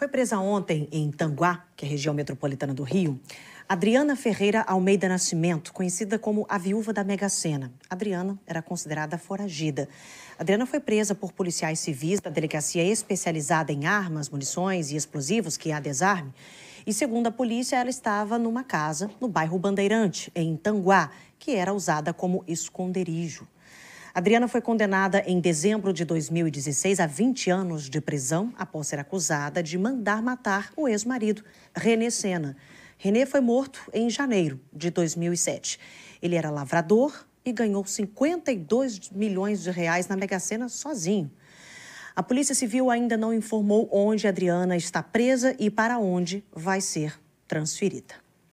Foi presa ontem em Tanguá, que é região metropolitana do Rio, Adriana Ferreira Almeida Nascimento, conhecida como a viúva da Mega Sena. Adriana era considerada foragida. Adriana foi presa por policiais civis da delegacia especializada em armas, munições e explosivos, que é a Desarme. E segundo a polícia, ela estava numa casa no bairro Bandeirante, em Tanguá, que era usada como esconderijo. Adriana foi condenada em dezembro de 2016 a 20 anos de prisão após ser acusada de mandar matar o ex-marido, René Sena. René foi morto em janeiro de 2007. Ele era lavrador e ganhou 52 milhões de reais na Mega Sena sozinho. A Polícia Civil ainda não informou onde Adriana está presa e para onde vai ser transferida.